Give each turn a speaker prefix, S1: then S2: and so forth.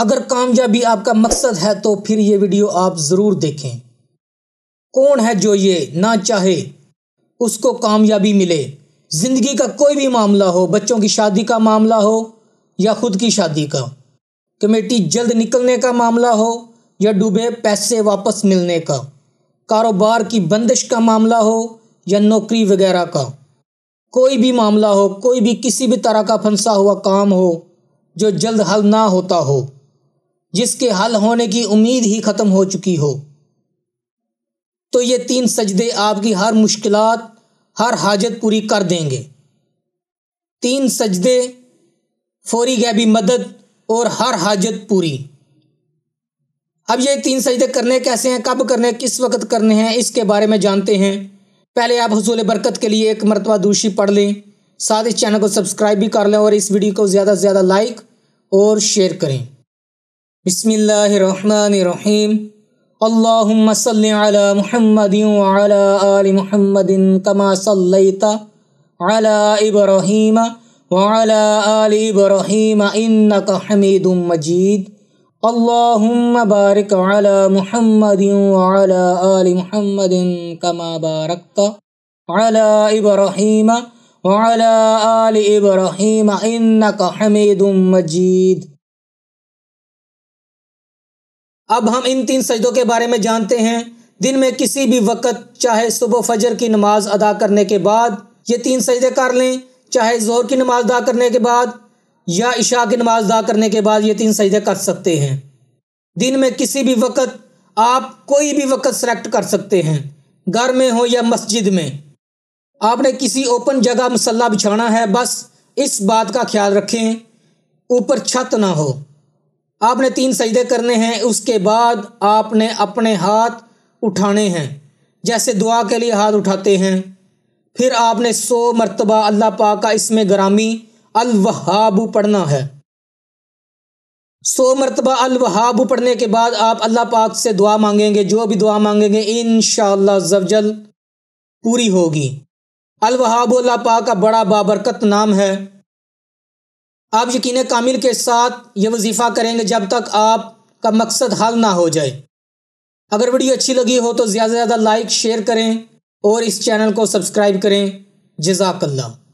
S1: अगर कामयाबी आपका मकसद है तो फिर ये वीडियो आप ज़रूर देखें कौन है जो ये ना चाहे उसको कामयाबी मिले ज़िंदगी का कोई भी मामला हो बच्चों की शादी का मामला हो या खुद की शादी का कमेटी जल्द निकलने का मामला हो या डूबे पैसे वापस मिलने का कारोबार की बंदिश का मामला हो या नौकरी वगैरह का कोई भी मामला हो कोई भी किसी भी तरह का फंसा हुआ काम हो जो जल्द हल ना होता हो जिसके हल होने की उम्मीद ही खत्म हो चुकी हो तो ये तीन सजदे आपकी हर मुश्किलात हर हाजत पूरी कर देंगे तीन सजदे फौरी गैबी मदद और हर हाजत पूरी अब ये तीन सजदे करने कैसे हैं कब करने किस वक्त करने हैं इसके बारे में जानते हैं पहले आप हसूल बरकत के लिए एक मरतबा दूषी पढ़ लें साथ इस चैनल को सब्सक्राइब भी कर लें और इस वीडियो को ज़्यादा से ज़्यादा लाइक और शेयर करें
S2: بسم الله الرحمن الرحيم اللهم صل على محمد وعلى آل محمد كما صليت على إبراهيم وعلى آل إبراهيم إنك حميد مجيد اللهم بارك على محمد وعلى آل محمد كما باركت على إبراهيم
S1: وعلى آل إبراهيم إنك حميد مجيد अब हम इन तीन सजदों के बारे में जानते हैं दिन में किसी भी वक़्त चाहे सुबह फजर की नमाज अदा करने के बाद ये तीन सजदे कर लें चाहे जोहर की नमाज अदा करने के बाद या इशा की नमाज अदा करने के बाद ये तीन सजदे कर सकते हैं दिन में किसी भी वक़्त आप कोई भी वक़्त सेलेक्ट कर सकते हैं घर में हो या मस्जिद में आपने किसी ओपन जगह मसल्ला बिछाना है बस इस बात का ख्याल रखें ऊपर छत ना हो आपने तीन सजदे करने हैं उसके बाद आपने अपने हाथ उठाने हैं जैसे दुआ के लिए हाथ उठाते हैं फिर आपने सौ मरतबा अल्लाह पाक का इसमें ग्रामी वहाबू पढ़ना है सौ मरतबा अलवहाबू पढ़ने के बाद आप अल्लाह पाक से दुआ मांगेंगे जो भी दुआ मांगेंगे इन शजल पूरी होगी अलवहाब अल्लाह पाक का बड़ा बाबरकत नाम है आप यकीन कामिल के साथ ये वजीफ़ा करेंगे जब तक आपका मकसद हल ना हो जाए अगर वीडियो अच्छी लगी हो तो ज़्यादा से ज़्यादा लाइक शेयर करें और इस चैनल को सब्सक्राइब करें जजाकल्ला